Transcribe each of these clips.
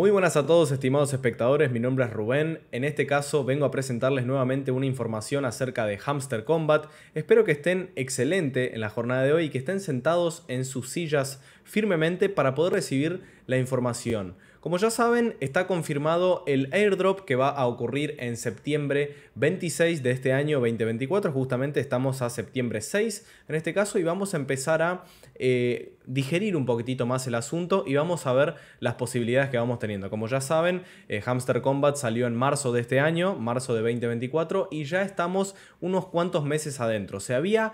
Muy buenas a todos estimados espectadores, mi nombre es Rubén, en este caso vengo a presentarles nuevamente una información acerca de Hamster Combat, espero que estén excelente en la jornada de hoy y que estén sentados en sus sillas firmemente para poder recibir la información. Como ya saben, está confirmado el airdrop que va a ocurrir en septiembre 26 de este año 2024. Justamente estamos a septiembre 6 en este caso y vamos a empezar a eh, digerir un poquitito más el asunto y vamos a ver las posibilidades que vamos teniendo. Como ya saben, eh, Hamster Combat salió en marzo de este año, marzo de 2024, y ya estamos unos cuantos meses adentro. Se había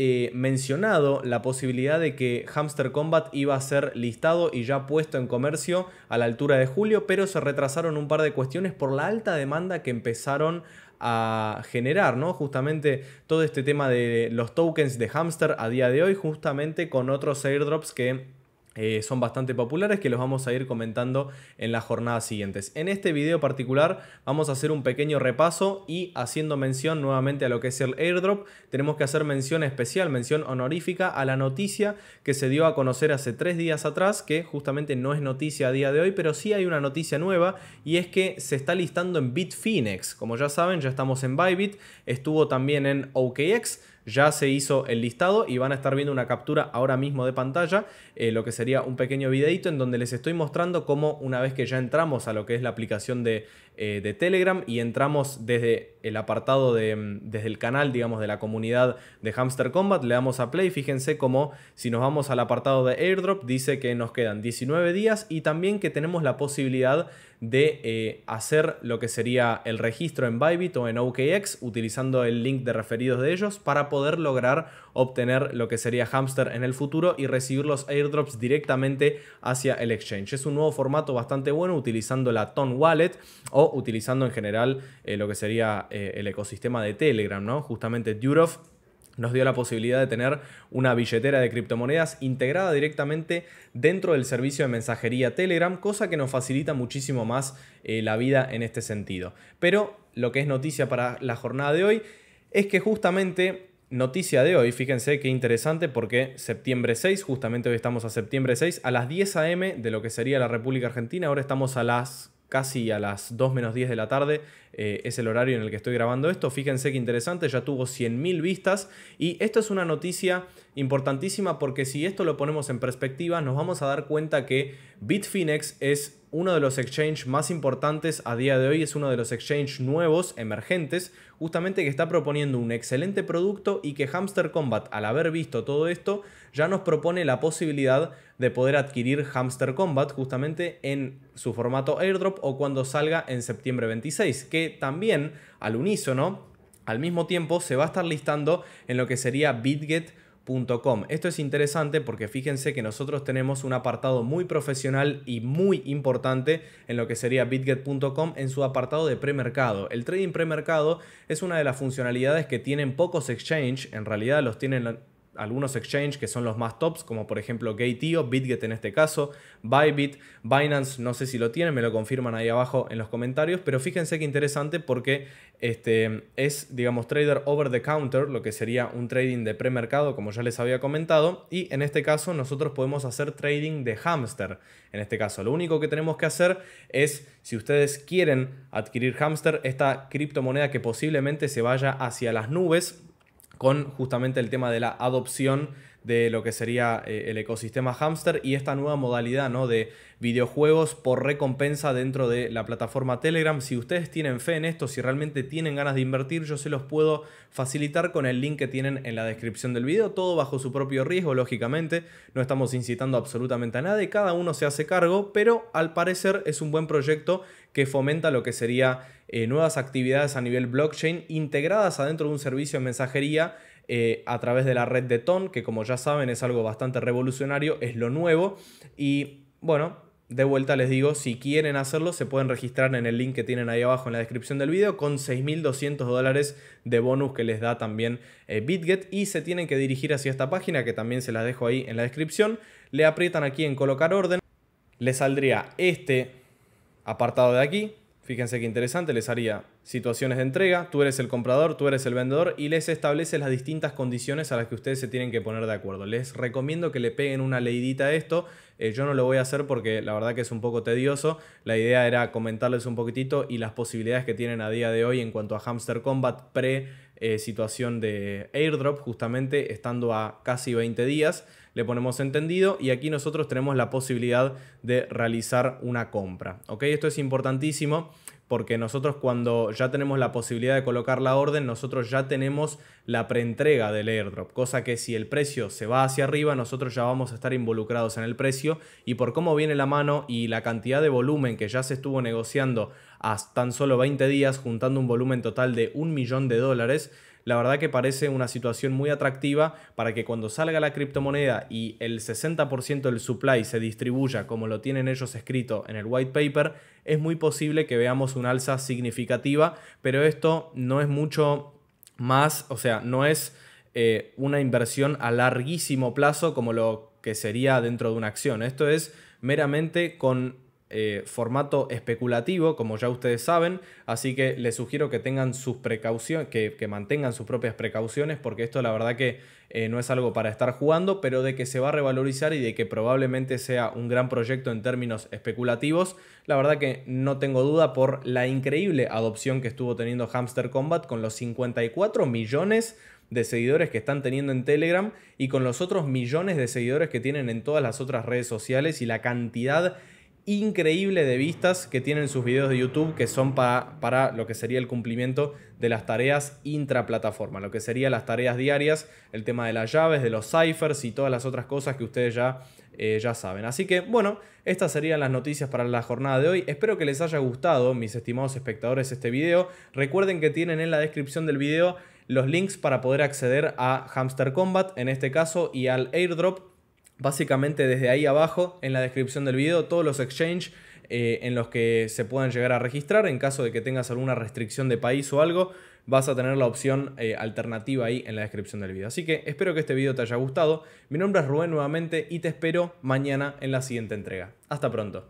eh, mencionado la posibilidad de que Hamster Combat iba a ser listado y ya puesto en comercio a la altura de julio, pero se retrasaron un par de cuestiones por la alta demanda que empezaron a generar, ¿no? Justamente todo este tema de los tokens de Hamster a día de hoy, justamente con otros airdrops que eh, son bastante populares que los vamos a ir comentando en las jornadas siguientes. En este video particular vamos a hacer un pequeño repaso y haciendo mención nuevamente a lo que es el airdrop, tenemos que hacer mención especial, mención honorífica a la noticia que se dio a conocer hace tres días atrás, que justamente no es noticia a día de hoy, pero sí hay una noticia nueva y es que se está listando en Bitfinex. Como ya saben, ya estamos en Bybit, estuvo también en OKX, ya se hizo el listado y van a estar viendo una captura ahora mismo de pantalla, eh, lo que sería un pequeño videito en donde les estoy mostrando cómo una vez que ya entramos a lo que es la aplicación de, eh, Telegram y entramos desde el apartado de, mm, desde el canal, digamos, de la comunidad de Hamster Combat, le damos a play, fíjense cómo si nos vamos al apartado de airdrop dice que nos quedan 19 días y también que tenemos la posibilidad de eh, hacer lo que sería el registro en Bybit o en OKX utilizando el link de referidos de ellos para poder lograr obtener lo que sería Hamster en el futuro y recibir los airdrops directamente hacia el exchange. Es un nuevo formato bastante bueno utilizando la Tone Wallet o utilizando en general eh, lo que sería eh, el ecosistema de Telegram, ¿no? Justamente Durov nos dio la posibilidad de tener una billetera de criptomonedas integrada directamente dentro del servicio de mensajería Telegram, cosa que nos facilita muchísimo más eh, la vida en este sentido. Pero lo que es noticia para la jornada de hoy es que justamente Noticia de hoy, fíjense qué interesante porque septiembre 6, justamente hoy estamos a septiembre 6, a las 10 a.m. de lo que sería la República Argentina, ahora estamos a las casi a las 2 menos 10 de la tarde, eh, es el horario en el que estoy grabando esto, fíjense qué interesante, ya tuvo 100.000 vistas y esto es una noticia importantísima porque si esto lo ponemos en perspectiva nos vamos a dar cuenta que Bitfinex es uno de los exchanges más importantes a día de hoy, es uno de los exchanges nuevos, emergentes, justamente que está proponiendo un excelente producto y que Hamster Combat, al haber visto todo esto, ya nos propone la posibilidad de poder adquirir Hamster Combat justamente en su formato airdrop o cuando salga en septiembre 26, que también al unísono, al mismo tiempo, se va a estar listando en lo que sería BitGet esto es interesante porque fíjense que nosotros tenemos un apartado muy profesional y muy importante en lo que sería bitget.com en su apartado de premercado. El trading premercado es una de las funcionalidades que tienen pocos exchange, en realidad los tienen algunos exchanges que son los más tops, como por ejemplo Gate.io, e BitGet en este caso, Bybit, Binance, no sé si lo tienen, me lo confirman ahí abajo en los comentarios, pero fíjense qué interesante porque este, es, digamos, trader over the counter, lo que sería un trading de premercado, como ya les había comentado, y en este caso nosotros podemos hacer trading de hamster. En este caso, lo único que tenemos que hacer es, si ustedes quieren adquirir hamster, esta criptomoneda que posiblemente se vaya hacia las nubes, con justamente el tema de la adopción de lo que sería eh, el ecosistema hamster y esta nueva modalidad ¿no? de videojuegos por recompensa dentro de la plataforma Telegram. Si ustedes tienen fe en esto, si realmente tienen ganas de invertir, yo se los puedo facilitar con el link que tienen en la descripción del video, todo bajo su propio riesgo, lógicamente, no estamos incitando absolutamente a nadie, cada uno se hace cargo, pero al parecer es un buen proyecto que fomenta lo que sería eh, nuevas actividades a nivel blockchain integradas adentro de un servicio de mensajería eh, a través de la red de TON, que como ya saben es algo bastante revolucionario, es lo nuevo. Y bueno, de vuelta les digo, si quieren hacerlo, se pueden registrar en el link que tienen ahí abajo en la descripción del video con 6.200 dólares de bonus que les da también eh, BitGet y se tienen que dirigir hacia esta página que también se las dejo ahí en la descripción. Le aprietan aquí en colocar orden, Le saldría este apartado de aquí, Fíjense qué interesante, les haría situaciones de entrega, tú eres el comprador, tú eres el vendedor y les establece las distintas condiciones a las que ustedes se tienen que poner de acuerdo. Les recomiendo que le peguen una leidita a esto, eh, yo no lo voy a hacer porque la verdad que es un poco tedioso, la idea era comentarles un poquitito y las posibilidades que tienen a día de hoy en cuanto a Hamster Combat pre eh, situación de airdrop, justamente estando a casi 20 días le ponemos entendido y aquí nosotros tenemos la posibilidad de realizar una compra. Esto es importantísimo porque nosotros cuando ya tenemos la posibilidad de colocar la orden, nosotros ya tenemos la preentrega del airdrop, cosa que si el precio se va hacia arriba, nosotros ya vamos a estar involucrados en el precio y por cómo viene la mano y la cantidad de volumen que ya se estuvo negociando hasta tan solo 20 días, juntando un volumen total de un millón de dólares, la verdad que parece una situación muy atractiva para que cuando salga la criptomoneda y el 60% del supply se distribuya como lo tienen ellos escrito en el white paper, es muy posible que veamos una alza significativa, pero esto no es mucho más, o sea, no es eh, una inversión a larguísimo plazo como lo que sería dentro de una acción. Esto es meramente con eh, formato especulativo, como ya ustedes saben, así que les sugiero que tengan sus precauciones, que, mantengan sus propias precauciones, porque esto la verdad que eh, no es algo para estar jugando, pero de que se va a revalorizar y de que probablemente sea un gran proyecto en términos especulativos, la verdad que no tengo duda por la increíble adopción que estuvo teniendo Hamster Combat con los 54 millones de seguidores que están teniendo en Telegram y con los otros millones de seguidores que tienen en todas las otras redes sociales y la cantidad increíble de vistas que tienen sus videos de YouTube que son para, para lo que sería el cumplimiento de las tareas intraplataforma, lo que serían las tareas diarias, el tema de las llaves, de los ciphers y todas las otras cosas que ustedes ya, eh, ya saben. Así que bueno, estas serían las noticias para la jornada de hoy. Espero que les haya gustado, mis estimados espectadores, este video. Recuerden que tienen en la descripción del video los links para poder acceder a Hamster Combat en este caso y al airdrop Básicamente desde ahí abajo, en la descripción del video, todos los exchanges eh, en los que se puedan llegar a registrar. En caso de que tengas alguna restricción de país o algo, vas a tener la opción eh, alternativa ahí en la descripción del video. Así que espero que este video te haya gustado. Mi nombre es Rubén nuevamente y te espero mañana en la siguiente entrega. Hasta pronto.